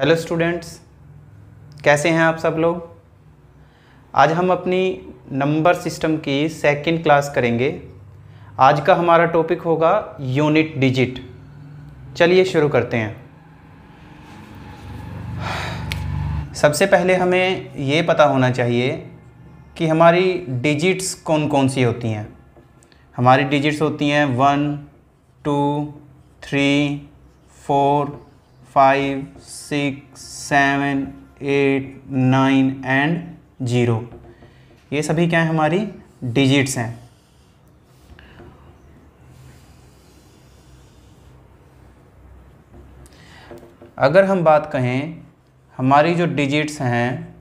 hello students कैसे हैं आप सब लोग आज हम अपनी नंबर सिस्टम की सेकंड क्लास करेंगे आज का हमारा टॉपिक होगा यूनिट डिजिट चलिए शुरू करते हैं सबसे पहले हमें ये पता होना चाहिए कि हमारी डिजिट्स कौन कौन सी होती हैं हमारी डिजिट्स होती हैं one two three four five six seven eight nine and zero ये सभी क्या है हमारी डिजिट्स हैं अगर हम बात कहें हमारी जो डिजिट्स हैं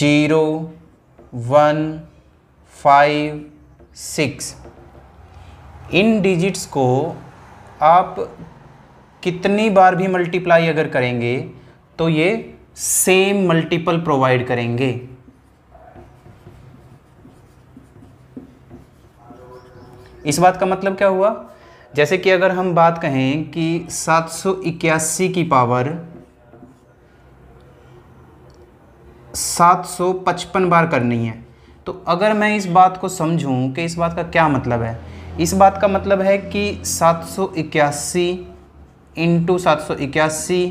जीरो वन फाइव सिक्स इन डिजिट्स को आप कितनी बार भी मल्टीप्लाई अगर करेंगे तो ये सेम मल्टीपल प्रोवाइड करेंगे इस बात का मतलब क्या हुआ जैसे कि अगर हम बात कहें कि 781 की पावर 755 बार करनी है तो अगर मैं इस बात को समझूं कि इस बात का क्या मतलब है इस बात का मतलब है कि 781 इंटू सात सौ इक्यासी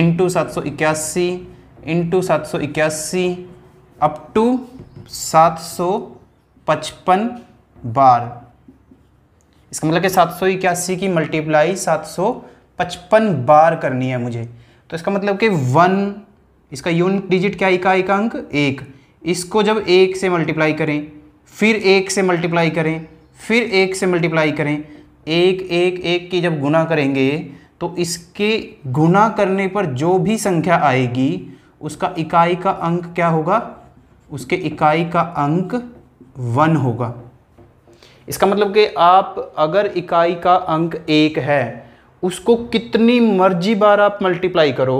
इंटू सात सौ इक्यासी इंटू सात सौ इक्यासी अप टू सात सौ पचपन बार इसका मतलब कि सात सौ इक्यासी की मल्टीप्लाई सात सौ पचपन बार करनी है मुझे तो इसका मतलब कि वन इसका यूनिट डिजिट क्या इकाई का अंक एक इसको जब एक से मल्टीप्लाई करें फिर एक से मल्टीप्लाई करें फिर एक से मल्टीप्लाई करें एक एक एक की जब गुना करेंगे तो इसके गुना करने पर जो भी संख्या आएगी उसका इकाई का अंक क्या होगा उसके इकाई का अंक वन होगा इसका मतलब कि आप अगर इकाई का अंक एक है उसको कितनी मर्जी बार आप मल्टीप्लाई करो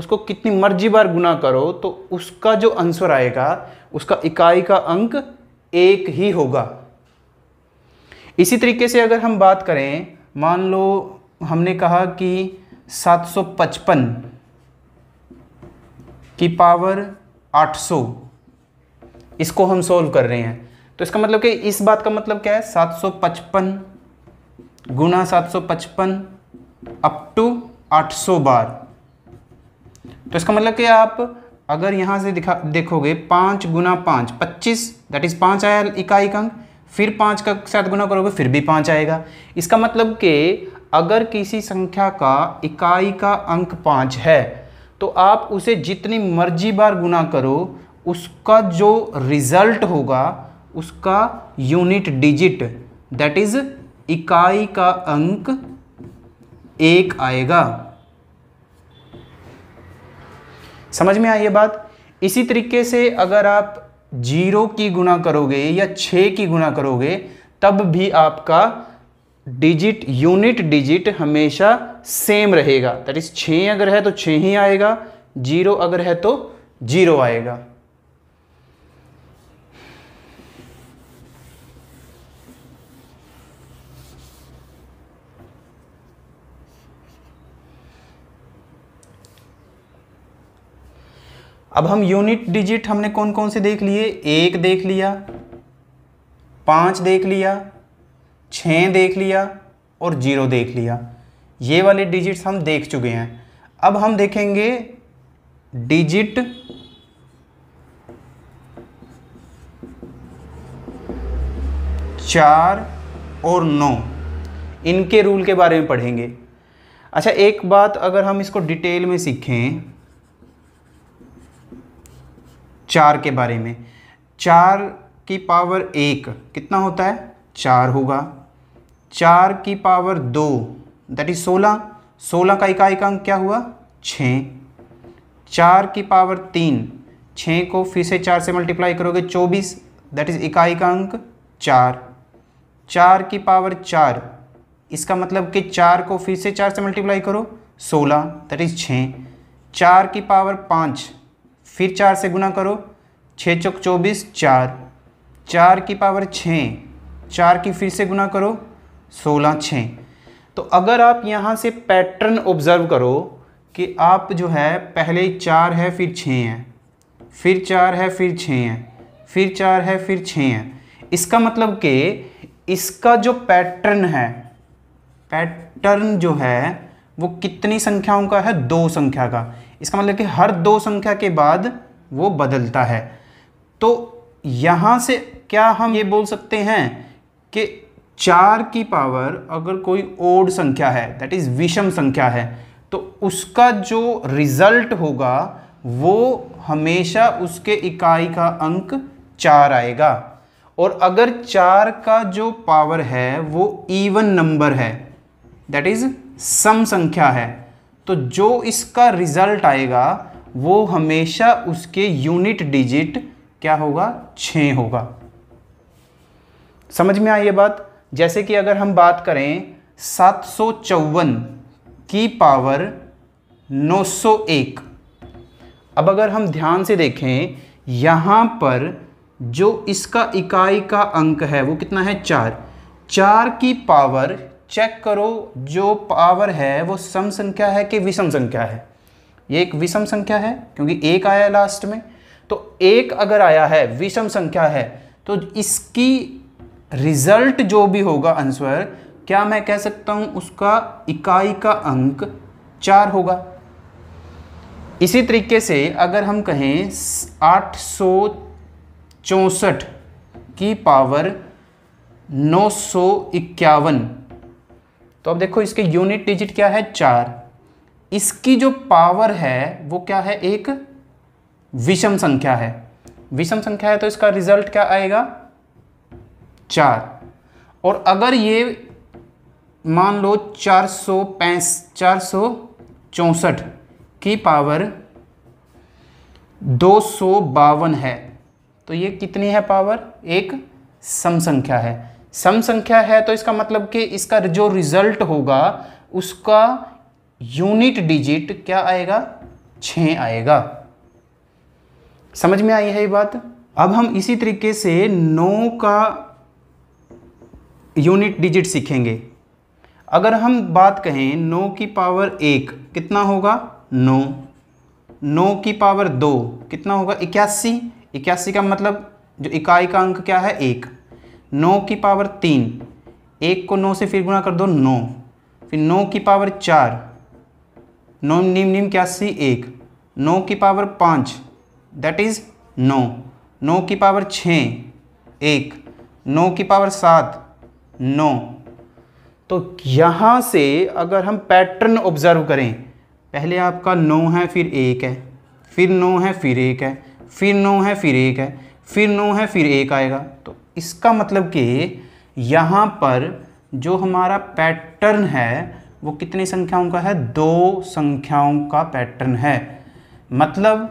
उसको कितनी मर्जी बार गुना करो तो उसका जो आंसर आएगा उसका इकाई का अंक एक ही होगा इसी तरीके से अगर हम बात करें मान लो हमने कहा कि 755 की पावर 800 इसको हम सोल्व कर रहे हैं तो इसका मतलब कि इस बात का मतलब क्या है 755 गुना 755 अप टू 800 बार तो इसका मतलब कि आप अगर यहां से दिखा देखोगे पांच गुना पांच पच्चीस दैट इज पांच आया इकाई का फिर पाँच का साथ गुना करोगे फिर भी पाँच आएगा इसका मतलब कि अगर किसी संख्या का इकाई का अंक पाँच है तो आप उसे जितनी मर्जी बार गुना करो उसका जो रिज़ल्ट होगा उसका यूनिट डिजिट दैट इज़ इकाई का अंक एक आएगा समझ में आई ये बात इसी तरीके से अगर आप जीरो की गुणा करोगे या छः की गुना करोगे तब भी आपका डिजिट यूनिट डिजिट हमेशा सेम रहेगा दैट इज छः अगर है तो छः ही आएगा जीरो अगर है तो जीरो आएगा अब हम यूनिट डिजिट हमने कौन कौन से देख लिए एक देख लिया पाँच देख लिया छः देख लिया और जीरो देख लिया ये वाले डिजिट्स हम देख चुके हैं अब हम देखेंगे डिजिट चार और नौ इनके रूल के बारे में पढ़ेंगे अच्छा एक बात अगर हम इसको डिटेल में सीखें चार के बारे में चार की पावर एक कितना होता है चार होगा चार की पावर दो दैट इज सोलह सोलह का इकाई का अंक क्या हुआ छ चार की पावर तीन छः को फिर से चार से मल्टीप्लाई करोगे चौबीस दैट इज़ इकाई का अंक चार चार की पावर चार इसका मतलब कि चार को फिर से चार से मल्टीप्लाई करो सोलह दैट इज़ छः चार की पावर पाँच फिर चार से गुना करो छः चौक चौबीस चार चार की पावर छः चार की फिर से गुना करो सोलह छः तो अगर आप यहाँ से पैटर्न ऑब्ज़र्व करो कि आप जो है पहले चार है फिर छः है फिर चार है फिर छः है फिर चार है फिर छः है इसका मतलब कि इसका जो पैटर्न है पैटर्न जो है वो कितनी संख्याओं का है दो संख्या का इसका मतलब कि हर दो संख्या के बाद वो बदलता है तो यहाँ से क्या हम ये बोल सकते हैं कि चार की पावर अगर कोई ओड संख्या है दैट इज़ विषम संख्या है तो उसका जो रिज़ल्ट होगा वो हमेशा उसके इकाई का अंक चार आएगा और अगर चार का जो पावर है वो इवन नंबर है दैट इज़ सम संख्या है तो जो इसका रिजल्ट आएगा वो हमेशा उसके यूनिट डिजिट क्या होगा छ होगा समझ में आई ये बात जैसे कि अगर हम बात करें सात की पावर 901 अब अगर हम ध्यान से देखें यहाँ पर जो इसका इकाई का अंक है वो कितना है चार चार की पावर चेक करो जो पावर है वो सम संख्या है कि विषम संख्या है ये एक विषम संख्या है क्योंकि एक आया है लास्ट में तो एक अगर आया है विषम संख्या है तो इसकी रिजल्ट जो भी होगा आंसर क्या मैं कह सकता हूं उसका इकाई का अंक चार होगा इसी तरीके से अगर हम कहें आठ सौ की पावर नौ सौ इक्यावन तो अब देखो इसके यूनिट डिजिट क्या है चार इसकी जो पावर है वो क्या है एक विषम संख्या है विषम संख्या है तो इसका रिजल्ट क्या आएगा चार और अगर ये मान लो चार सौ पैंस चार सौ चौसठ की पावर दो सौ बावन है तो ये कितनी है पावर एक सम संख्या है सम संख्या है तो इसका मतलब कि इसका जो रिजल्ट होगा उसका यूनिट डिजिट क्या आएगा छ आएगा समझ में आई है ये बात अब हम इसी तरीके से नौ का यूनिट डिजिट सीखेंगे अगर हम बात कहें नौ की पावर एक कितना होगा नौ नौ की पावर दो कितना होगा इक्यासी इक्यासी का मतलब जो इकाई का अंक क्या है एक नौ की पावर तीन एक को नौ से फिर गुणा कर दो नौ फिर नौ की पावर चार नौ नीम नीम क्या सी एक नौ की पावर पाँच दैट इज़ नौ नौ की पावर छः एक नौ की पावर सात नौ तो यहाँ से अगर हम पैटर्न ऑब्ज़र्व करें पहले आपका नौ है फिर एक है फिर नौ है फिर एक है फिर नौ है फिर एक है फिर नौ है फिर एक आएगा तो इसका मतलब कि यहाँ पर जो हमारा पैटर्न है वो कितनी संख्याओं का है दो संख्याओं का पैटर्न है मतलब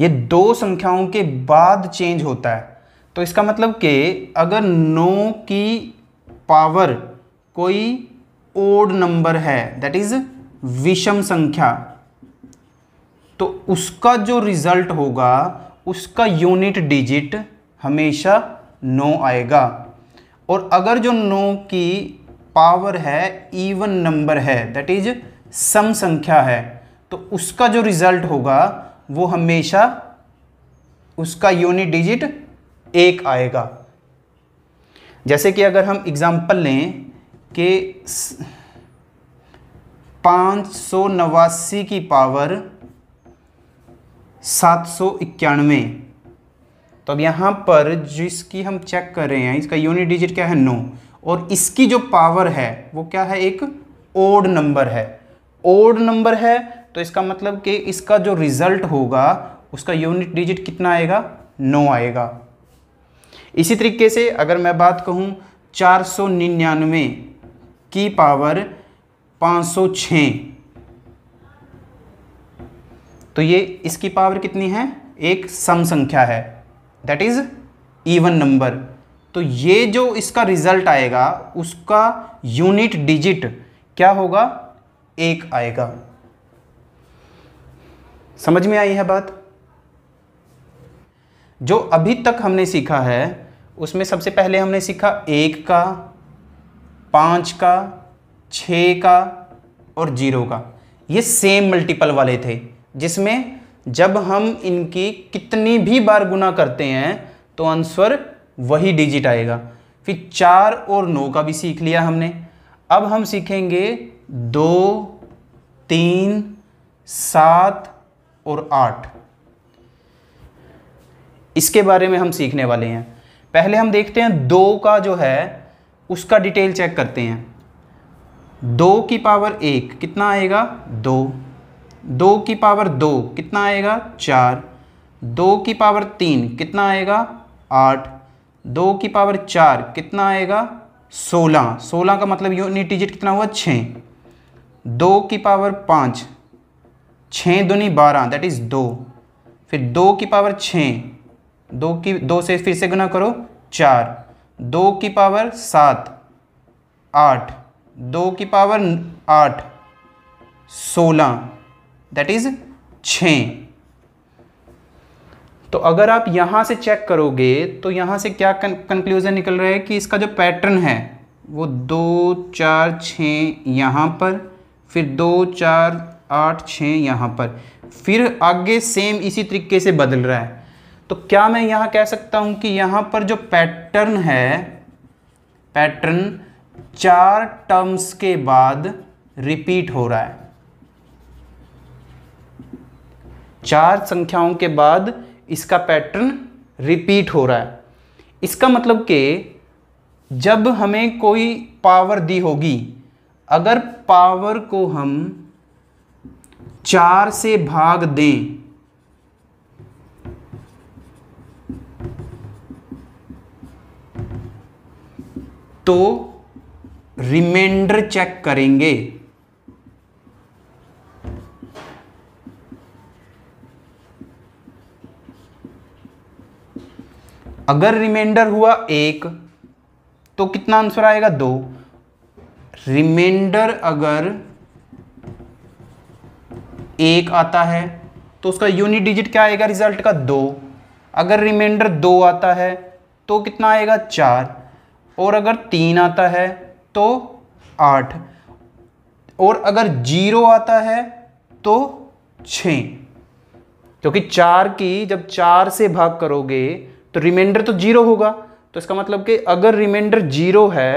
ये दो संख्याओं के बाद चेंज होता है तो इसका मतलब कि अगर नो की पावर कोई ओड नंबर है दैट इज विषम संख्या तो उसका जो रिजल्ट होगा उसका यूनिट डिजिट हमेशा नो आएगा और अगर जो नो की पावर है इवन नंबर है दैट इज सम संख्या है तो उसका जो रिज़ल्ट होगा वो हमेशा उसका यूनिट डिजिट एक आएगा जैसे कि अगर हम एग्ज़ाम्पल लें कि पाँच सौ नवासी की पावर सात सौ इक्यानवे तो अब यहाँ पर जिसकी हम चेक कर रहे हैं इसका यूनिट डिजिट क्या है नौ और इसकी जो पावर है वो क्या है एक ओड नंबर है ओड नंबर है तो इसका मतलब कि इसका जो रिज़ल्ट होगा उसका यूनिट डिजिट कितना आएगा नौ आएगा इसी तरीके से अगर मैं बात कहूँ चार सौ निन्यानवे की पावर पाँच सौ छः तो ये इसकी पावर कितनी है एक सम संख्या है दैट इज़ ईवन नंबर तो ये जो इसका रिजल्ट आएगा उसका यूनिट डिजिट क्या होगा एक आएगा समझ में आई है बात जो अभी तक हमने सीखा है उसमें सबसे पहले हमने सीखा एक का पाँच का छ का और जीरो का ये सेम मल्टीपल वाले थे जिसमें जब हम इनकी कितनी भी बार गुना करते हैं तो आंसर वही डिजिट आएगा फिर चार और नौ का भी सीख लिया हमने अब हम सीखेंगे दो तीन सात और आठ इसके बारे में हम सीखने वाले हैं पहले हम देखते हैं दो का जो है उसका डिटेल चेक करते हैं दो की पावर एक कितना आएगा दो दो की पावर दो कितना आएगा चार दो की पावर तीन कितना आएगा आठ दो की पावर चार कितना आएगा सोलह सोलह का मतलब यूनिट डिजिट कितना हुआ छः दो की पावर पाँच छः दुनी बारह दैट इज़ दो फिर दो की पावर छः दो की दो से फिर से गुना करो चार दो की पावर सात आठ दो की पावर आठ सोलह दैट इज छ तो अगर आप यहां से चेक करोगे तो यहाँ से क्या कंक्लूज़न निकल रहा है कि इसका जो पैटर्न है वो दो चार छ यहां पर फिर दो चार आठ छः यहां पर फिर आगे सेम इसी तरीके से बदल रहा है तो क्या मैं यहाँ कह सकता हूँ कि यहाँ पर जो पैटर्न है पैटर्न चार टर्म्स के बाद रिपीट हो रहा है चार संख्याओं के बाद इसका पैटर्न रिपीट हो रहा है इसका मतलब कि जब हमें कोई पावर दी होगी अगर पावर को हम चार से भाग दें तो रिमाइंडर चेक करेंगे अगर रिमाइंडर हुआ एक तो कितना आंसर आएगा दो रिमाइंडर अगर एक आता है तो उसका यूनिट डिजिट क्या आएगा रिजल्ट का दो अगर रिमाइंडर दो आता है तो कितना आएगा चार और अगर तीन आता है तो आठ और अगर जीरो आता है तो छः क्योंकि चार की जब चार से भाग करोगे तो रिमाइंडर तो जीरो होगा तो इसका मतलब कि अगर रिमाइंडर जीरो है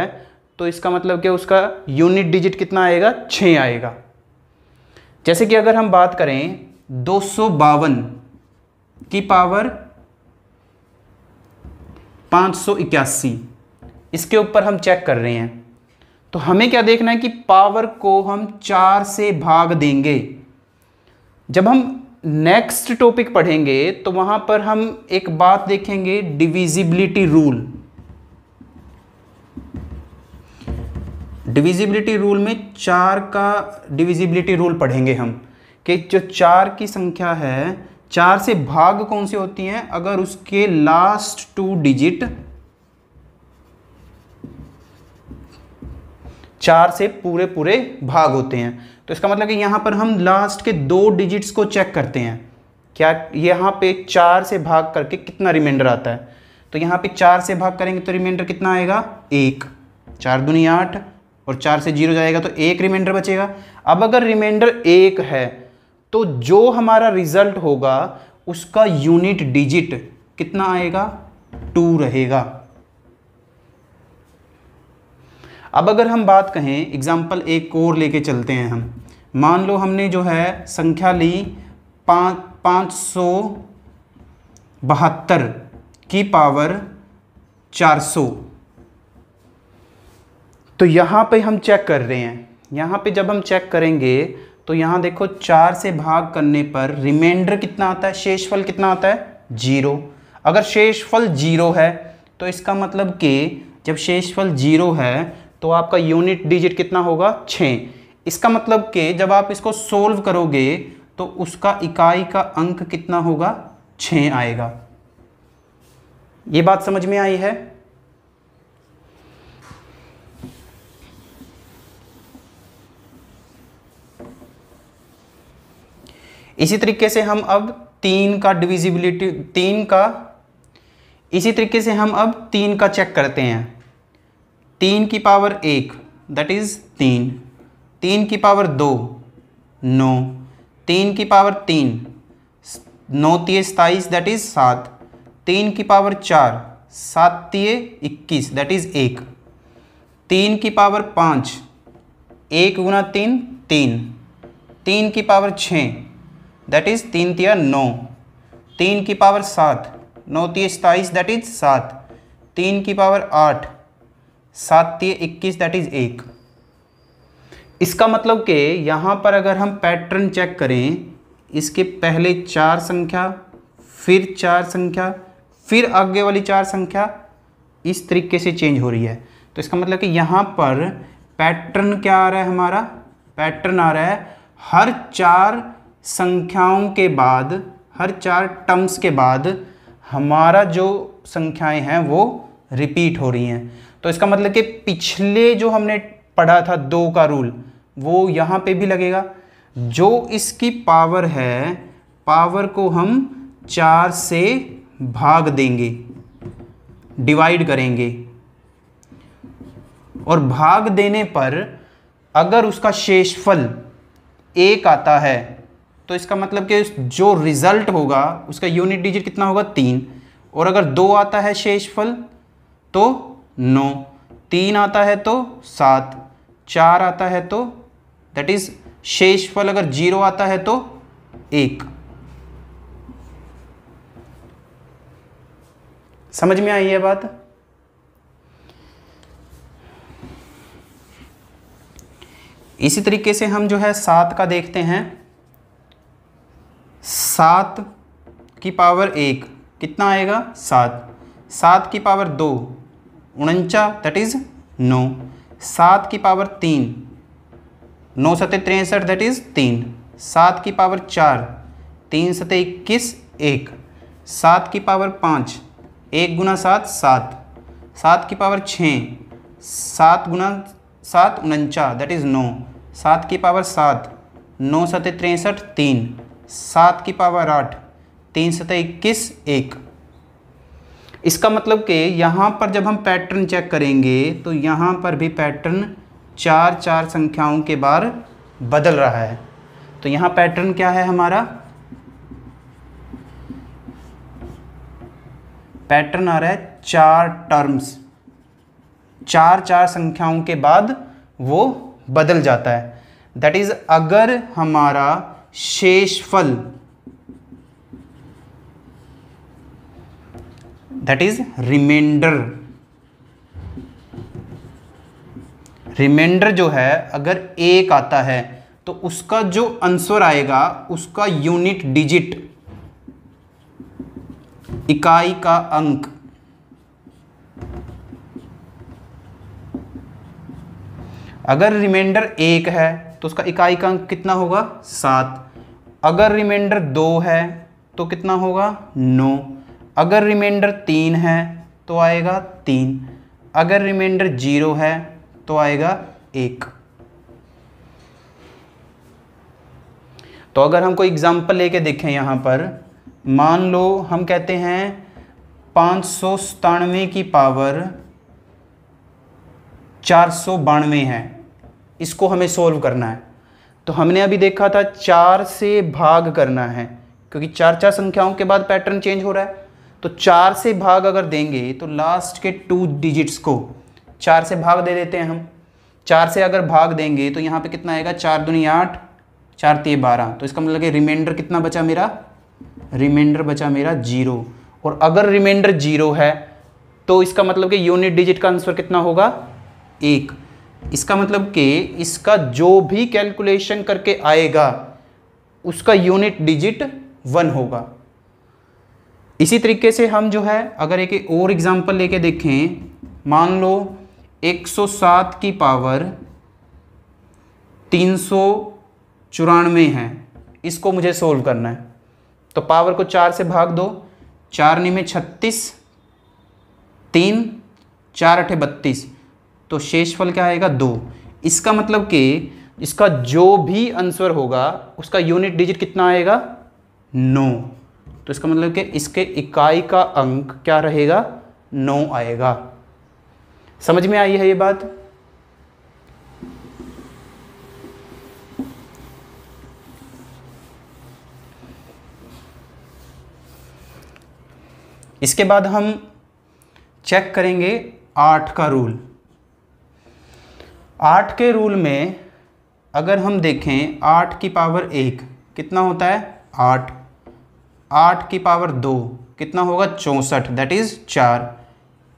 तो इसका मतलब कि उसका यूनिट डिजिट कितना आएगा छ आएगा जैसे कि अगर हम बात करें दो की पावर पाँच इसके ऊपर हम चेक कर रहे हैं तो हमें क्या देखना है कि पावर को हम चार से भाग देंगे जब हम नेक्स्ट टॉपिक पढ़ेंगे तो वहां पर हम एक बात देखेंगे डिविजिबिलिटी रूल डिविजिबिलिटी रूल में चार का डिविजिबिलिटी रूल पढ़ेंगे हम कि जो चार की संख्या है चार से भाग कौन सी होती हैं अगर उसके लास्ट टू डिजिट चार से पूरे पूरे भाग होते हैं तो इसका मतलब कि यहाँ पर हम लास्ट के दो डिजिट्स को चेक करते हैं क्या यहाँ पे चार से भाग करके कितना रिमाइंडर आता है तो यहाँ पे चार से भाग करेंगे तो रिमाइंडर कितना आएगा एक चार दुनिया आठ और चार से जीरो जाएगा तो एक रिमाइंडर बचेगा अब अगर रिमाइंडर एक है तो जो हमारा रिजल्ट होगा उसका यूनिट डिजिट कितना आएगा टू रहेगा अब अगर हम बात कहें एग्ज़ाम्पल एक कोर लेके चलते हैं हम मान लो हमने जो है संख्या ली पाँच पाँच सौ बहत्तर की पावर चार सौ तो यहाँ पे हम चेक कर रहे हैं यहाँ पे जब हम चेक करेंगे तो यहाँ देखो चार से भाग करने पर रिमाइंडर कितना आता है शेषफल कितना आता है जीरो अगर शेषफल जीरो है तो इसका मतलब कि जब शेषफल जीरो है तो आपका यूनिट डिजिट कितना होगा छ इसका मतलब कि जब आप इसको सोल्व करोगे तो उसका इकाई का अंक कितना होगा छ आएगा ये बात समझ में आई है इसी तरीके से हम अब तीन का डिविजिबिलिटी तीन का इसी तरीके से हम अब तीन का चेक करते हैं तीन की पावर एक दैट इज़ तीन तीन की पावर दो नौ तीन की पावर तीन नौ तीय सताईस दैट इज़ सात तीन की पावर चार सात तीय इक्कीस दैट इज़ एक तीन की पावर पाँच एक गुना तीन तीन तीन की पावर छः दैट इज़ तीन तिया नौ तीन की पावर सात नौ तीय सताईस दैट इज़ सात तीन की पावर आठ सात इक्कीस दैट इज एक इसका मतलब कि यहाँ पर अगर हम पैटर्न चेक करें इसके पहले चार संख्या फिर चार संख्या फिर आगे वाली चार संख्या इस तरीके से चेंज हो रही है तो इसका मतलब कि यहाँ पर पैटर्न क्या आ रहा है हमारा पैटर्न आ रहा है हर चार संख्याओं के बाद हर चार टर्म्स के बाद हमारा जो संख्याएं हैं वो रिपीट हो रही हैं तो इसका मतलब कि पिछले जो हमने पढ़ा था दो का रूल वो यहाँ पे भी लगेगा जो इसकी पावर है पावर को हम चार से भाग देंगे डिवाइड करेंगे और भाग देने पर अगर उसका शेषफल एक आता है तो इसका मतलब कि जो रिज़ल्ट होगा उसका यूनिट डिजिट कितना होगा तीन और अगर दो आता है शेषफल तो नौ तीन आता है तो सात चार आता है तो दैट इज शेष फल अगर जीरो आता है तो एक समझ में आई है बात इसी तरीके से हम जो है सात का देखते हैं सात की पावर एक कितना आएगा सात सात की पावर दो उनचा दैट इज़ नौ सात की पावर तीन नौ सतह तिरसठ दैट इज़ तीन सात की पावर चार तीन सतह इक्कीस एक सात की पावर पाँच एक गुना सात सात सात की पावर छः सात गुना सात उनचा दैट इज़ नौ सात की पावर सात नौ सतह तिरसठ तीन सात की पावर आठ तीन सतह इक्कीस एक इसका मतलब कि यहाँ पर जब हम पैटर्न चेक करेंगे तो यहाँ पर भी पैटर्न चार चार संख्याओं के बार बदल रहा है तो यहाँ पैटर्न क्या है हमारा पैटर्न आ रहा है चार टर्म्स चार चार संख्याओं के बाद वो बदल जाता है दैट इज़ अगर हमारा शेषफल दैट इज रिमाइंडर रिमाइंडर जो है अगर एक आता है तो उसका जो आंसर आएगा उसका यूनिट डिजिट इकाई का अंक अगर रिमाइंडर एक है तो उसका इकाई का अंक कितना होगा सात अगर रिमाइंडर दो है तो कितना होगा नौ अगर रिमाइंडर तीन है तो आएगा तीन अगर रिमाइंडर जीरो है तो आएगा एक तो अगर हम कोई एग्जाम्पल लेके देखें यहाँ पर मान लो हम कहते हैं पाँच सौ सतानवे की पावर चार सौ बानवे है इसको हमें सोल्व करना है तो हमने अभी देखा था चार से भाग करना है क्योंकि चार चार संख्याओं के बाद पैटर्न चेंज हो रहा है तो चार से भाग अगर देंगे तो लास्ट के टू डिजिट्स को चार से भाग दे देते हैं हम चार से अगर भाग देंगे तो यहाँ पे कितना आएगा चार दुनी आठ चार तीन बारह तो इसका मतलब कि रिमाइंडर कितना बचा मेरा रिमाइंडर बचा मेरा जीरो और अगर रिमाइंडर जीरो है तो इसका मतलब कि यूनिट डिजिट का आंसर कितना होगा एक इसका मतलब कि इसका जो भी कैलकुलेशन करके आएगा उसका यूनिट डिजिट वन होगा इसी तरीके से हम जो है अगर एक और एग्जाम्पल लेके देखें मान लो 107 की पावर तीन सौ चौरानवे है इसको मुझे सोल्व करना है तो पावर को चार से भाग दो चार में छत्तीस तीन चार अठे बत्तीस तो शेषफल क्या आएगा दो इसका मतलब कि इसका जो भी आंसर होगा उसका यूनिट डिजिट कितना आएगा नौ तो इसका मतलब कि इसके इकाई का अंक क्या रहेगा नौ आएगा समझ में आई है ये बात इसके बाद हम चेक करेंगे आठ का रूल आठ के रूल में अगर हम देखें आठ की पावर एक कितना होता है आठ आठ की पावर दो कितना होगा चौंसठ दैट इज़ चार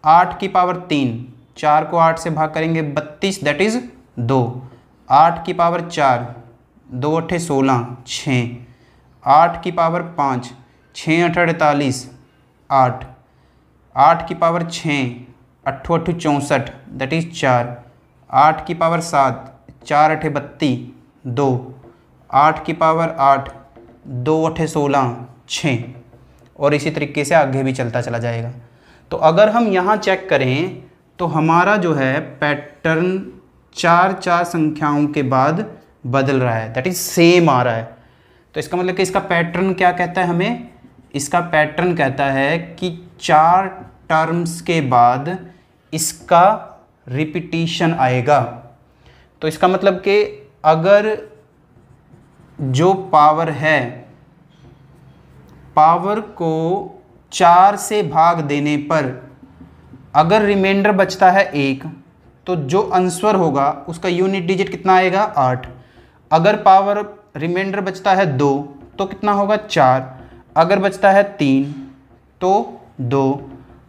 आठ की पावर तीन चार को आठ से भाग करेंगे बत्तीस दैट इज़ दो आठ की पावर चार दो अट्ठे सोलह छः आठ की पावर पाँच छः अठ अड़तालीस आठ आठ की पावर छः अट्ठो अट्ठू चौंसठ दैट इज़ चार आठ की पावर सात चार अठे बत्ती दो आठ की पावर आठ दो अठे सोलह छः और इसी तरीके से आगे भी चलता चला जाएगा तो अगर हम यहाँ चेक करें तो हमारा जो है पैटर्न चार चार संख्याओं के बाद बदल रहा है दैट इज़ सेम आ रहा है तो इसका मतलब कि इसका पैटर्न क्या कहता है हमें इसका पैटर्न कहता है कि चार टर्म्स के बाद इसका रिपीटिशन आएगा तो इसका मतलब कि अगर जो पावर है पावर को चार से भाग देने पर अगर रिमाइंडर बचता है एक तो जो आंसर होगा उसका यूनिट डिजिट कितना आएगा आठ अगर पावर रिमाइंडर बचता है दो तो कितना होगा चार अगर बचता है तीन तो दो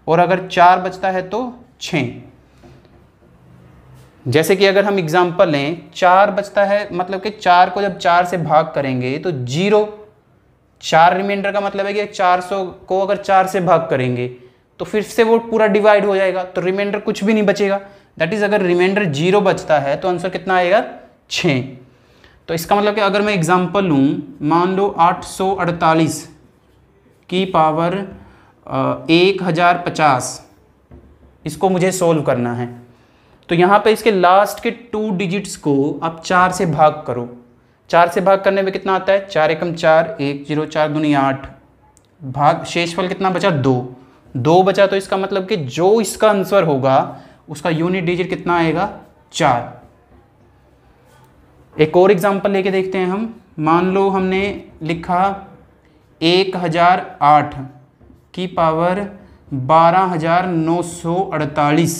और अगर चार बचता है तो छः जैसे कि अगर हम एग्जाम्पल लें चार बचता है मतलब कि चार को जब चार से भाग करेंगे तो जीरो चार रिमाइंडर का मतलब है कि 400 को अगर चार से भाग करेंगे तो फिर से वो पूरा डिवाइड हो जाएगा तो रिमाइंडर कुछ भी नहीं बचेगा दैट इज़ अगर रिमाइंडर जीरो बचता है तो आंसर कितना आएगा छः तो इसका मतलब कि अगर मैं एग्जांपल लूँ मान लो 848 की पावर एक हज़ार पचास इसको मुझे सोल्व करना है तो यहाँ पे इसके लास्ट के टू डिजिट्स को आप चार से भाग करो चार से भाग करने में कितना आता है चार एकम चार एक जीरो चार दूनी आठ भाग शेषफल कितना बचा दो दो बचा तो इसका मतलब कि जो इसका आंसर होगा उसका यूनिट डिजिट कितना आएगा चार एक और एग्जांपल लेके देखते हैं हम मान लो हमने लिखा एक हज़ार आठ की पावर बारह हज़ार नौ सौ अड़तालीस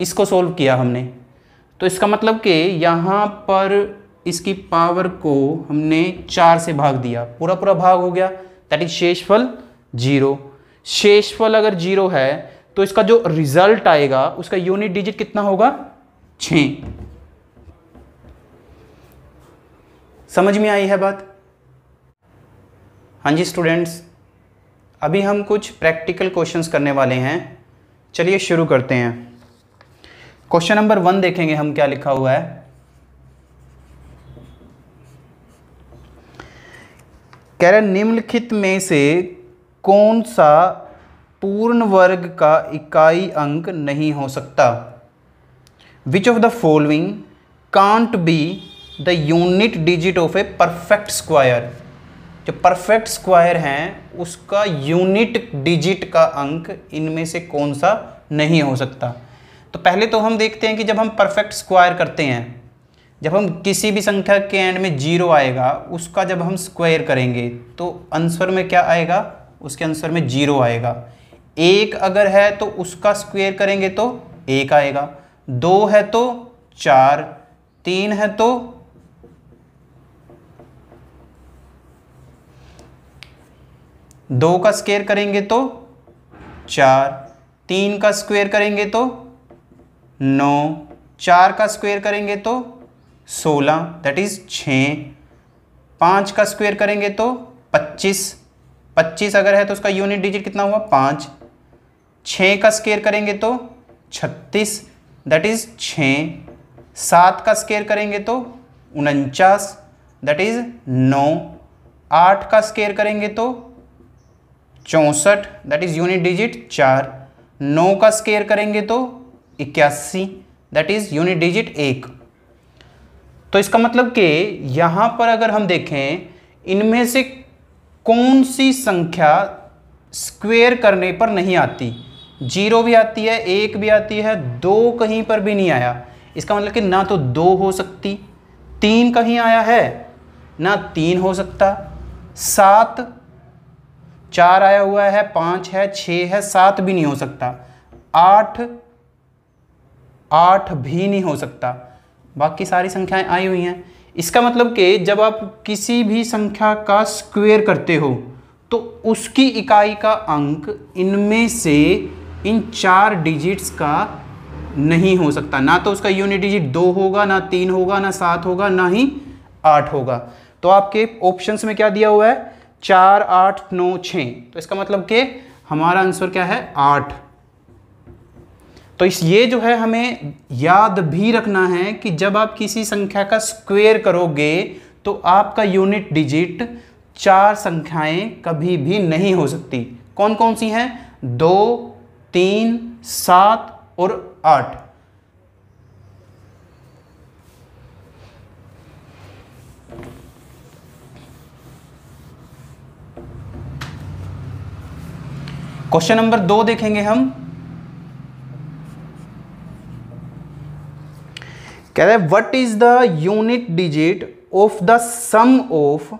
इसको सोल्व किया हमने तो इसका मतलब कि यहाँ पर इसकी पावर को हमने चार से भाग दिया पूरा पूरा भाग हो गया दैट इज शेषफल जीरो शेषफल अगर जीरो है तो इसका जो रिजल्ट आएगा उसका यूनिट डिजिट कितना होगा छ समझ में आई है बात हाँ जी स्टूडेंट्स अभी हम कुछ प्रैक्टिकल क्वेश्चंस करने वाले हैं चलिए शुरू करते हैं क्वेश्चन नंबर वन देखेंगे हम क्या लिखा हुआ है कह रहे निम्नलिखित में से कौन सा पूर्ण वर्ग का इकाई अंक नहीं हो सकता which of the following can't be the unit digit of a perfect square जो परफेक्ट स्क्वायर हैं उसका यूनिट डिजिट का अंक इनमें से कौन सा नहीं हो सकता तो पहले तो हम देखते हैं कि जब हम परफेक्ट स्क्वायर करते हैं जब हम किसी भी संख्या के एंड में जीरो आएगा उसका जब हम स्क्वायर करेंगे तो आंसर में क्या आएगा उसके आंसर में जीरो आएगा एक अगर है तो उसका स्क्वायर करेंगे तो एक आएगा दो है तो चार तीन है तो दो का स्क्वायर करेंगे तो चार तीन का स्क्वायर करेंगे तो नौ चार का स्क्वायर करेंगे तो सोलह दैट इज़ छः पाँच का स्क्वायर करेंगे तो पच्चीस पच्चीस अगर है तो उसका यूनिट डिजिट कितना हुआ पाँच छः का स्केयर करेंगे तो छत्तीस दैट इज़ छः सात का स्केयर करेंगे तो उनचास दैट इज़ नौ आठ का स्केयर करेंगे तो चौंसठ दैट इज़ यूनिट डिजिट चार नौ का स्केयर करेंगे तो इक्यासी दैट इज़ यूनिट डिजिट एक तो इसका मतलब कि यहाँ पर अगर हम देखें इनमें से कौन सी संख्या स्क्वेयर करने पर नहीं आती जीरो भी आती है एक भी आती है दो कहीं पर भी नहीं आया इसका मतलब कि ना तो दो हो सकती तीन कहीं आया है ना तीन हो सकता सात चार आया हुआ है पाँच है छः है सात भी नहीं हो सकता आठ आठ भी नहीं हो सकता बाकी सारी संख्याएं आई हुई हैं इसका मतलब कि जब आप किसी भी संख्या का स्क्वेयर करते हो तो उसकी इकाई का अंक इनमें से इन चार डिजिट्स का नहीं हो सकता ना तो उसका यूनिट डिजिट दो होगा ना तीन होगा ना सात होगा ना ही आठ होगा तो आपके ऑप्शंस में क्या दिया हुआ है चार आठ नौ छः तो इसका मतलब कि हमारा आंसर क्या है आठ तो इस ये जो है हमें याद भी रखना है कि जब आप किसी संख्या का स्क्वेयर करोगे तो आपका यूनिट डिजिट चार संख्याएं कभी भी नहीं हो सकती कौन कौन सी हैं दो तीन सात और आठ क्वेश्चन नंबर दो देखेंगे हम कह रहे हैं what is the unit digit of the sum of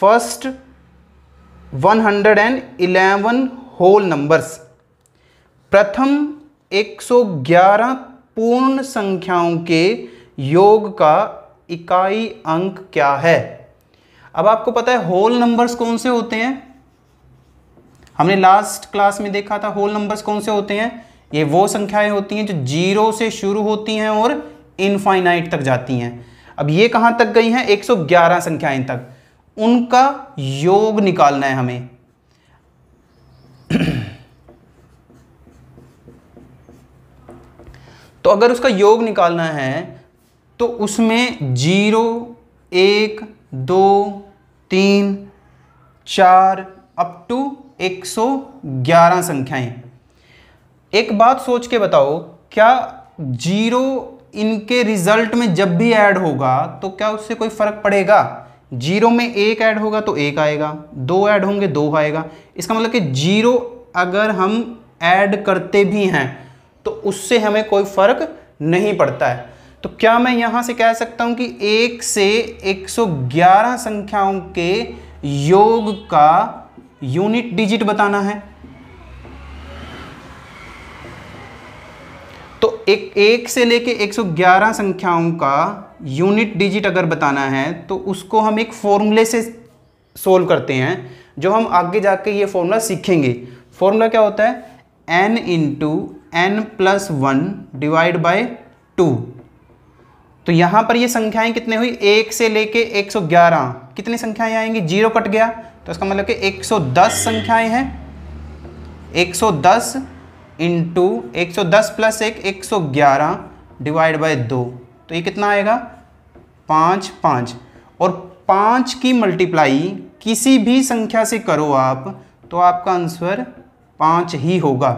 first 111 whole numbers प्रथम 111 पूर्ण संख्याओं के योग का इकाई अंक क्या है अब आपको पता है होल नंबर्स कौन से होते हैं हमने लास्ट क्लास में देखा था होल नंबर्स कौन से होते हैं ये वो संख्याएं होती हैं जो जीरो से शुरू होती हैं और इनफाइनाइट तक जाती हैं अब ये कहाँ तक गई हैं 111 संख्याएं तक उनका योग निकालना है हमें तो अगर उसका योग निकालना है तो उसमें जीरो एक दो तीन चार अप टू 111 संख्याएं एक बात सोच के बताओ क्या जीरो इनके रिजल्ट में जब भी ऐड होगा तो क्या उससे कोई फर्क पड़ेगा जीरो में एक ऐड होगा तो एक आएगा दो ऐड होंगे दो आएगा इसका मतलब कि जीरो अगर हम ऐड करते भी हैं तो उससे हमें कोई फर्क नहीं पड़ता है तो क्या मैं यहां से कह सकता हूं कि एक से 111 संख्याओं के योग का यूनिट डिजिट बताना है तो एक एक से लेके 111 संख्याओं का यूनिट डिजिट अगर बताना है तो उसको हम एक फॉर्मूले से सोल्व करते हैं जो हम आगे जाके ये फॉर्मूला सीखेंगे फॉर्मूला क्या होता है n into n plus one divide by two तो यहाँ पर ये संख्याएं कितने हुई एक से लेके 111 कितनी संख्याएं आएंगी जीरो कट गया तो इसका मतलब कि 110 संख्याएं हैं 110 इंटू एक सौ दस प्लस एक एक सौ ग्यारह डिवाइड बाई दो तो ये कितना आएगा पाँच पाँच और पाँच की मल्टीप्लाई किसी भी संख्या से करो आप तो आपका आंसर पाँच ही होगा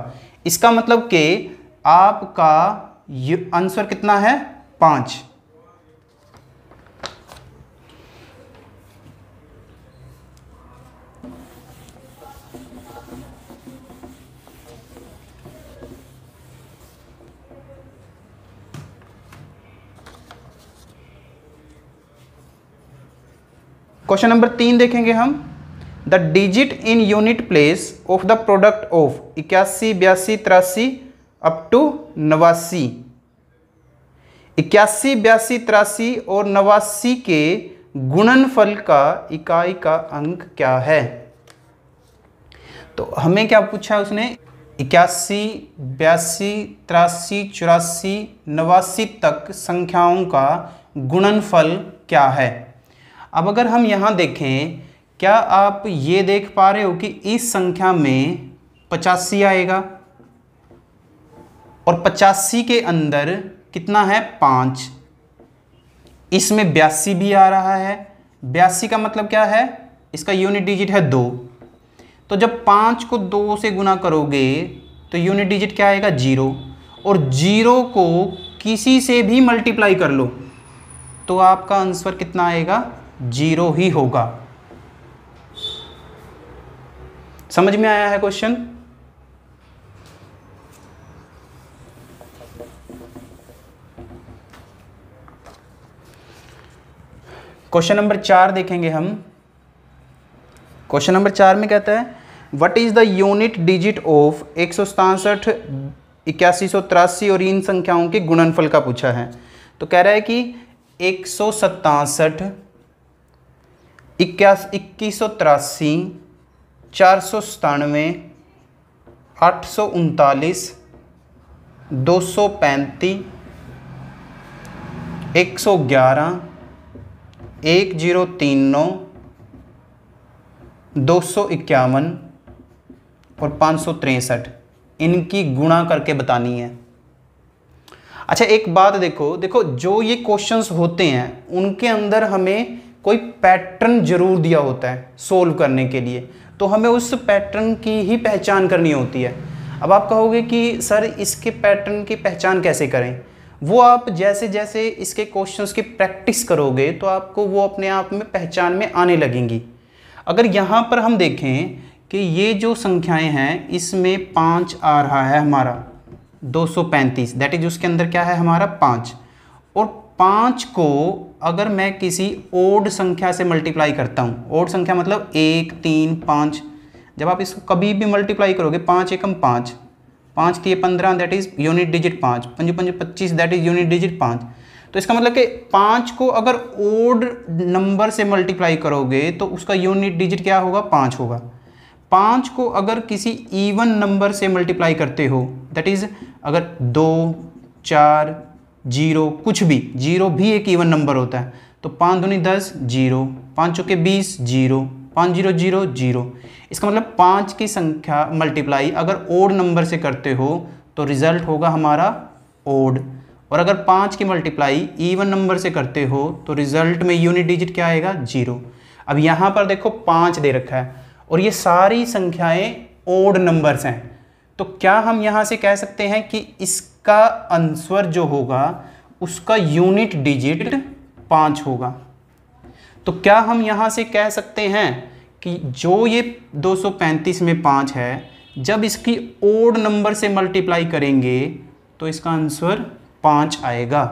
इसका मतलब कि आपका आंसर कितना है पाँच क्वेश्चन नंबर तीन देखेंगे हम the digit in unit place of the product of इक्यासी बयासी तिरासी अप टू नवासी इक्यासी बयासी तिरासी और नवासी के गुणनफल का इकाई का अंक क्या है तो हमें क्या पूछा है उसने इक्यासी बयासी तिरासी चौरासी नवासी तक संख्याओं का गुणनफल क्या है अब अगर हम यहाँ देखें क्या आप ये देख पा रहे हो कि इस संख्या में पचासी आएगा और पचासी के अंदर कितना है पाँच इसमें बयासी भी आ रहा है बयासी का मतलब क्या है इसका यूनिट डिजिट है दो तो जब पाँच को दो से गुना करोगे तो यूनिट डिजिट क्या आएगा जीरो और जीरो को किसी से भी मल्टीप्लाई कर लो तो आपका आंसर कितना आएगा जीरो ही होगा समझ में आया है क्वेश्चन क्वेश्चन नंबर चार देखेंगे हम क्वेश्चन नंबर चार में कहता है what is the unit digit of एक सौ सतासठ इक्यासी सौ तिरासी और इन संख्याओं के गुणनफल का पूछा है तो कह रहा है कि एक सौ सतासठ इक्यास इक्कीस सौ तिरासी चार सौ सतानवे आठ सौ उनतालीस दो सौ पैंतीस एक सौ ग्यारह एक जीरो तीन नौ दो सौ इक्यावन और पाँच सौ तिरसठ इनकी गुणा करके बतानी है अच्छा एक बात देखो देखो जो ये क्वेश्चंस होते हैं उनके अंदर हमें कोई पैटर्न जरूर दिया होता है सोल्व करने के लिए तो हमें उस पैटर्न की ही पहचान करनी होती है अब आप कहोगे कि सर इसके पैटर्न की पहचान कैसे करें वो आप जैसे जैसे इसके क्वेश्चंस की प्रैक्टिस करोगे तो आपको वो अपने आप में पहचान में आने लगेंगी अगर यहाँ पर हम देखें कि ये जो संख्याएं हैं इसमें पाँच आ रहा है हमारा 235 सौ पैंतीस दैट इज उसके अंदर क्या है हमारा पाँच और पाँच को अगर मैं किसी ओड संख्या से मल्टीप्लाई करता हूँ ओड संख्या मतलब एक तीन पाँच जब आप इसको कभी भी मल्टीप्लाई करोगे पाँच एकम पाँच पाँच तीय पंद्रह दैट इज़ यूनिट डिजिट पाँच पंजू पंजी पच्चीस दैट इज़ यूनिट डिजिट पाँच तो इसका मतलब कि पाँच को अगर ओड नंबर से मल्टीप्लाई करोगे तो उसका यूनिट डिजिट क्या होगा पाँच होगा पाँच को अगर किसी इवन नंबर से मल्टीप्लाई करते हो दैट इज़ अगर दो चार जीरो कुछ भी जीरो भी एक इवन नंबर होता है तो पाँच दूनी दस जीरो पाँच चौके बीस जीरो पाँच जीरो जीरो जीरो इसका मतलब पाँच की संख्या मल्टीप्लाई अगर ओड नंबर से करते हो तो रिज़ल्ट होगा हमारा ओड और अगर पाँच की मल्टीप्लाई ईवन नंबर से करते हो तो रिज़ल्ट में यूनिट डिजिट क्या आएगा जीरो अब यहाँ पर देखो पाँच दे रखा है और ये सारी संख्याएं ओड नंबर्स हैं तो क्या हम यहाँ से कह सकते हैं कि इस का आंसर जो होगा उसका यूनिट डिजिट पाँच होगा तो क्या हम यहाँ से कह सकते हैं कि जो ये 235 में पाँच है जब इसकी ओड नंबर से मल्टीप्लाई करेंगे तो इसका आंसर पाँच आएगा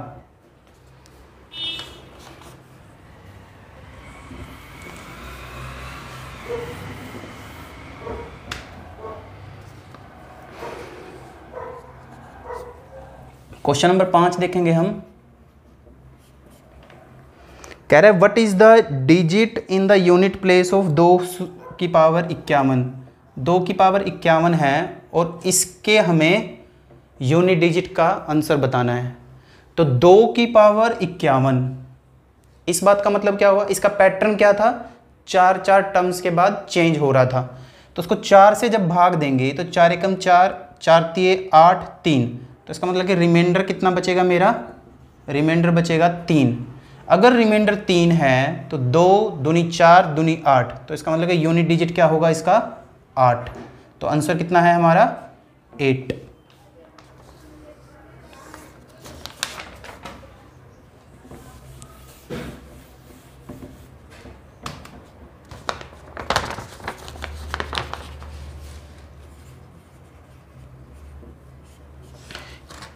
क्वेश्चन नंबर पांच देखेंगे हम कह रहे what is the digit in the unit place of दो की पावर इक्यावन दो की पावर इक्यावन है और इसके हमें यूनिट डिजिट का आंसर बताना है तो दो की पावर इक्यावन इस बात का मतलब क्या हुआ इसका पैटर्न क्या था चार चार टर्म्स के बाद चेंज हो रहा था तो उसको चार से जब भाग देंगे तो चार एकम चार चार तीय आठ तीन तो इसका मतलब कि रिमाइंडर कितना बचेगा मेरा रिमाइंडर बचेगा तीन अगर रिमाइंडर तीन है तो दो दूनी चार दूनी आठ तो इसका मतलब कि यूनिट डिजिट क्या होगा इसका आठ तो आंसर कितना है हमारा एट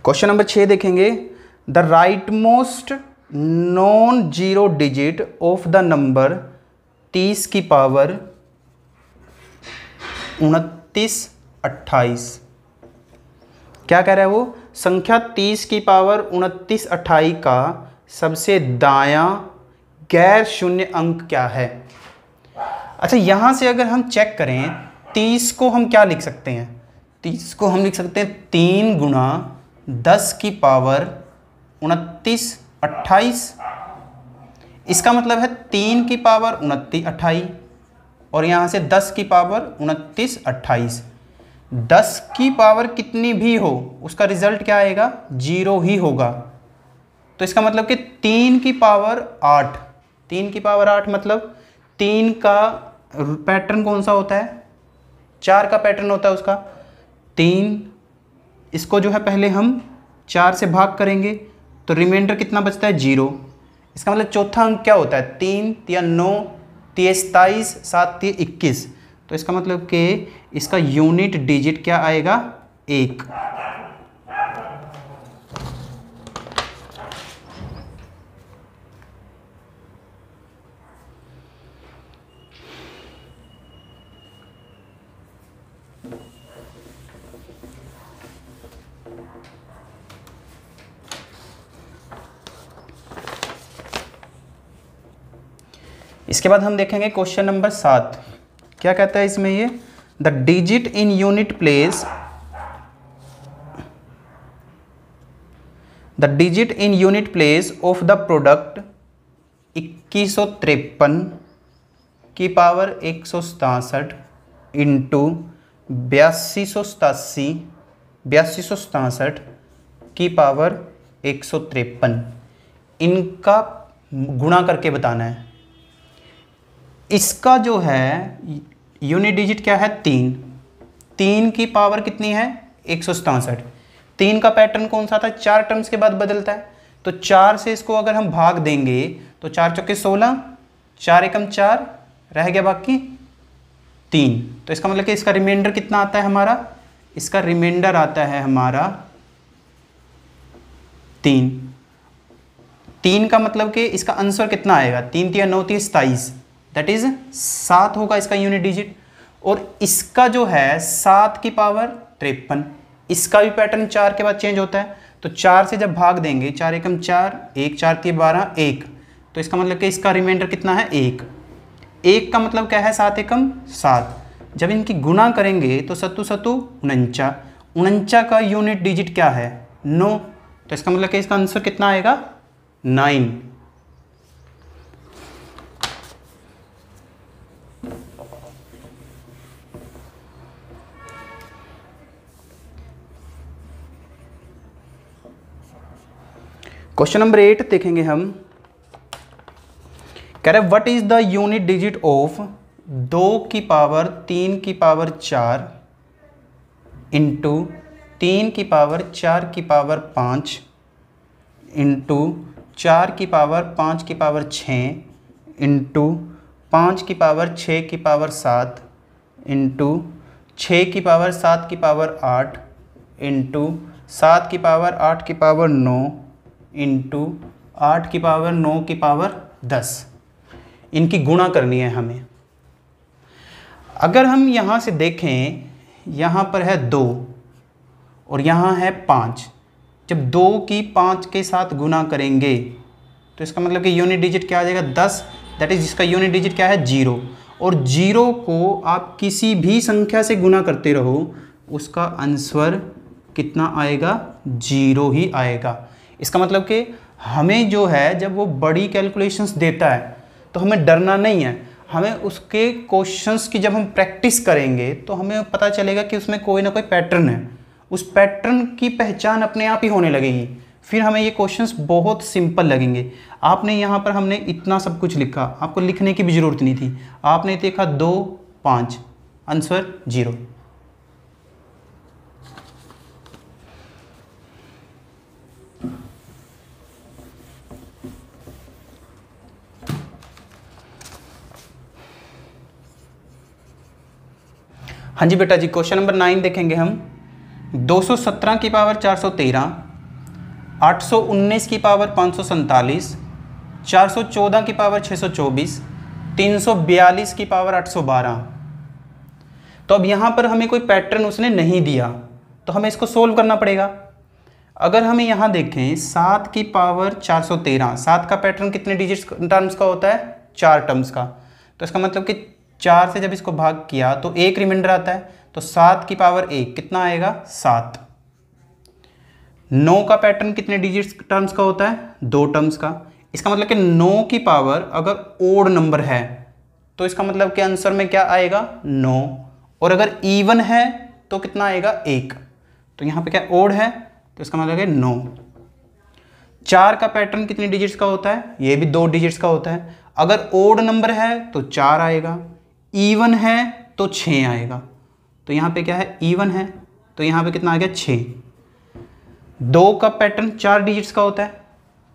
क्वेश्चन नंबर छः देखेंगे the rightmost non zero digit of the number तीस की पावर उनतीस अट्ठाईस क्या कह रहा है वो संख्या तीस की पावर उनतीस अट्ठाई का सबसे दाया गैर शून्य अंक क्या है अच्छा यहाँ से अगर हम चेक करें तीस को हम क्या लिख सकते हैं तीस को हम लिख सकते हैं तीन गुणा दस की पावर उनतीस अट्ठाईस इसका मतलब है तीन की पावर उनतीस अट्ठाईस और यहाँ से दस की पावर उनतीस अट्ठाईस दस की पावर कितनी भी हो उसका रिजल्ट क्या आएगा जीरो ही होगा तो इसका मतलब कि तीन की पावर आठ तीन की पावर आठ मतलब तीन का पैटर्न कौन सा होता है चार का पैटर्न होता है उसका तीन इसको जो है पहले हम चार से भाग करेंगे तो रिमाइंडर कितना बचता है जीरो इसका मतलब चौथा अंक क्या होता है तीन या नौ तीय सताईस सात तीय इक्कीस तो इसका मतलब कि इसका यूनिट डिजिट क्या आएगा एक इसके बाद हम देखेंगे क्वेश्चन नंबर सात क्या कहता है इसमें ये the digit in unit place the digit in unit place of the product इक्कीस की पावर एक सौ सतासठ इंटू बयासी सौ सतासी बयासी सौ सतासठ की पावर एक सौ तिरपन इनका गुणा करके बताना है इसका जो है यूनिट डिजिट क्या है तीन तीन की पावर कितनी है एक सौ सतासठ तीन का पैटर्न कौन सा था चार टर्म्स के बाद बदलता है तो चार से इसको अगर हम भाग देंगे तो चार चौके सोलह चार एकम चार रह गया बाकी तीन तो इसका मतलब कि इसका रिमाइंडर कितना आता है हमारा इसका रिमाइंडर आता है हमारा तीन तीन का मतलब कि इसका आंसर कितना आएगा तीन तीन नौ तीस सताईस दैट इज सात होगा इसका यूनिट डिजिट और इसका जो है सात की पावर तिरपन इसका भी पैटर्न चार के बाद चेंज होता है तो चार से जब भाग देंगे चार एकम चार एक चार की बारह एक तो इसका मतलब कि इसका रिमाइंडर कितना है एक एक का मतलब क्या है सात एकम सात जब इनकी गुना करेंगे तो सत्तू सत्तु उनचा उनंचा का यूनिट डिजिट क्या है नो तो इसका मतलब कि इसका आंसर कितना आएगा नाइन क्वेश्चन नंबर एट देखेंगे हम कह रहे what is the unit digit of दो की पावर तीन की पावर चार इंटू तीन की पावर चार की पावर पाँच इंटू चार की पावर पाँच की पावर छः इंटू पाँच की पावर छः की पावर सात इंटू छः की पावर सात की पावर आठ इंटू सात की पावर आठ की पावर नौ इंटू आठ की पावर नौ की पावर दस इनकी गुणा करनी है हमें अगर हम यहाँ से देखें यहाँ पर है दो और यहाँ है पाँच जब दो की पाँच के साथ गुना करेंगे तो इसका मतलब कि यूनिट डिजिट क्या आ जाएगा दस दैट इज़ इसका यूनिट डिजिट क्या है जीरो और जीरो को आप किसी भी संख्या से गुना करते रहो उसका आंसर कितना आएगा जीरो ही आएगा इसका मतलब कि हमें जो है जब वो बड़ी कैलकुलेशंस देता है तो हमें डरना नहीं है हमें उसके क्वेश्चंस की जब हम प्रैक्टिस करेंगे तो हमें पता चलेगा कि उसमें कोई ना कोई पैटर्न है उस पैटर्न की पहचान अपने आप ही होने लगेगी फिर हमें ये क्वेश्चंस बहुत सिंपल लगेंगे आपने यहाँ पर हमने इतना सब कुछ लिखा आपको लिखने की भी ज़रूरत नहीं थी आपने देखा दो पाँच आंसर जीरो हाँ जी बेटा जी क्वेश्चन नंबर नाइन देखेंगे हम 217 की पावर 413, 819 की पावर पाँच सौ सैंतालीस की पावर 624, 342 की पावर 812 तो अब यहाँ पर हमें कोई पैटर्न उसने नहीं दिया तो हमें इसको सोल्व करना पड़ेगा अगर हमें यहाँ देखें सात की पावर 413 सात का पैटर्न कितने डिजिट टर्म्स का होता है चार टर्म्स का तो इसका मतलब कि चार से जब इसको भाग किया तो एक रिमाइंडर आता है तो सात की पावर एक कितना आएगा सात नौ का पैटर्न कितने डिजिट टर्म्स का होता है दो टर्म्स का इसका मतलब कि नौ की पावर अगर ओड नंबर है तो इसका मतलब कि आंसर में क्या आएगा नौ और अगर इवन है तो कितना आएगा एक तो यहां पे क्या ओड है तो इसका मतलब है नौ चार का पैटर्न कितने डिजिट्स का होता है ये भी दो डिजिट्स का होता है अगर ओड नंबर है तो चार आएगा ईवन है तो छ आएगा तो यहाँ पे क्या है ईवन है तो यहाँ पे कितना आ गया छ दो का पैटर्न चार डिजिट्स का होता है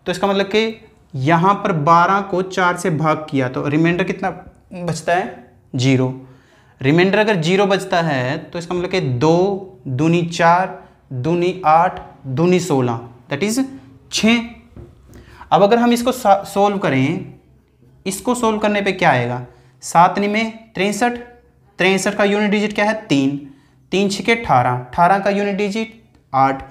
तो इसका मतलब कि यहाँ पर बारह को चार से भाग किया तो रिमाइंडर कितना बचता है जीरो रिमाइंडर अगर जीरो बचता है तो इसका मतलब कि दो दूनी चार दूनी आठ दूनी सोलह दैट इज़ छ अब अगर हम इसको सोल्व करें इसको सोल्व करने पे क्या आएगा सात में तिरसठ तिरसठ का यूनिट डिजिट क्या है तीन तीन छिके अठारह अठारह का यूनिट डिजिट आठ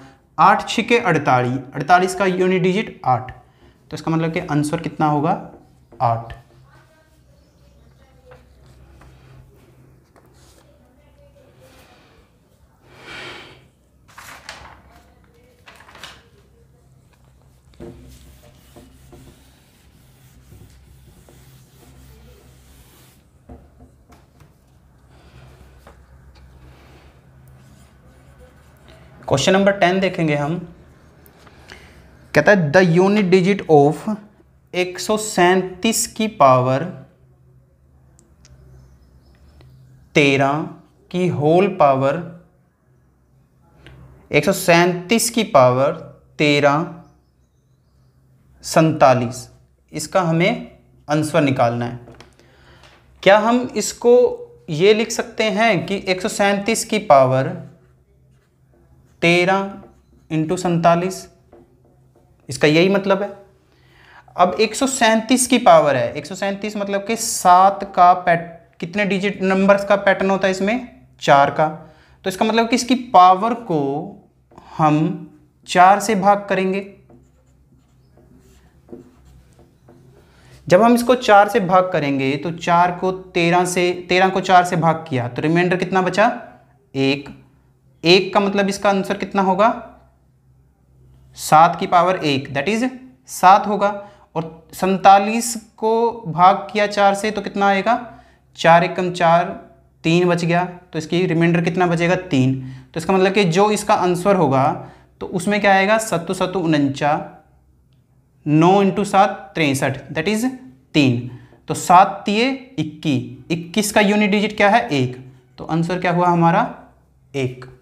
आठ छिके अड़तालीस अड़तालीस का यूनिट डिजिट आठ तो इसका मतलब कि आंसर कितना होगा आठ क्वेश्चन नंबर टेन देखेंगे हम कहता है द यूनिट डिजिट ऑफ एक की पावर तेरह की होल पावर एक की पावर तेरह सैतालीस इसका हमें आंसर निकालना है क्या हम इसको ये लिख सकते हैं कि एक की पावर तेरह इंटू सैतालीस इसका यही मतलब है अब एक सौ की पावर है एक मतलब कि सात का पैट कितने डिजिट नंबर्स का पैटर्न होता है इसमें चार का तो इसका मतलब कि इसकी पावर को हम चार से भाग करेंगे जब हम इसको चार से भाग करेंगे तो चार को तेरह से तेरह को चार से भाग किया तो रिमाइंडर कितना बचा एक एक का मतलब इसका आंसर कितना होगा सात की पावर एक दैट इज सात होगा और सैतालीस को भाग किया चार से तो कितना आएगा चार एकम चार तीन बच गया तो इसकी रिमाइंडर कितना बचेगा तीन तो इसका मतलब कि जो इसका आंसर होगा तो उसमें क्या आएगा सत्तु सत्तु उनचा नौ इंटू सात तिरसठ दैट इज तीन तो सात तीय इक्की इक्कीस का यूनिट डिजिट क्या है एक तो आंसर क्या हुआ हमारा एक